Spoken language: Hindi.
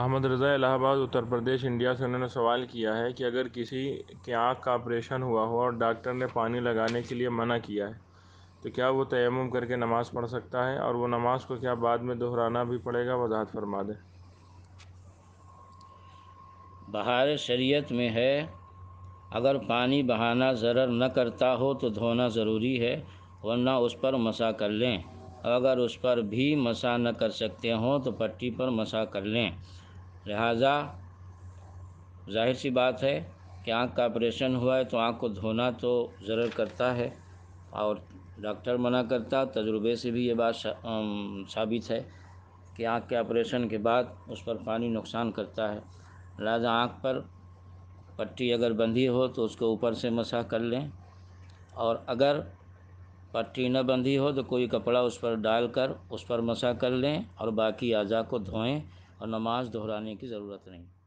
अहमद रज़ा इलाहाबाद उत्तर प्रदेश इंडिया से उन्होंने सवाल किया है कि अगर किसी के आँख का ऑपरेशन हुआ हो और डॉक्टर ने पानी लगाने के लिए मना किया है तो क्या वो तयम करके नमाज़ पढ़ सकता है और वो नमाज़ को क्या बाद में दोहराना भी पड़ेगा वजाहत फरमा दें बहार शरीयत में है अगर पानी बहाना ज़र न करता हो तो धोना ज़रूरी है वरना उस पर मसा कर लें अगर उस पर भी मसा न कर सकते हों तो पट्टी पर मसा कर लें लिहाजा जाहिर सी बात है कि आँख का ऑपरेशन हुआ है तो आँख को धोना तो ज़रूर करता है और डॉक्टर मना करता तजुर्बे से भी ये बात साबित है कि आँख के ऑपरेशन के बाद उस पर पानी नुकसान करता है लिहाजा आँख पर पट्टी अगर बंधी हो तो उसको ऊपर से मसा कर लें और अगर पट्टी न बंधी हो तो कोई कपड़ा उस पर डालकर उस पर मसा कर लें और बाकी अज़ा को धोएं और नमाज दोहराने की ज़रूरत नहीं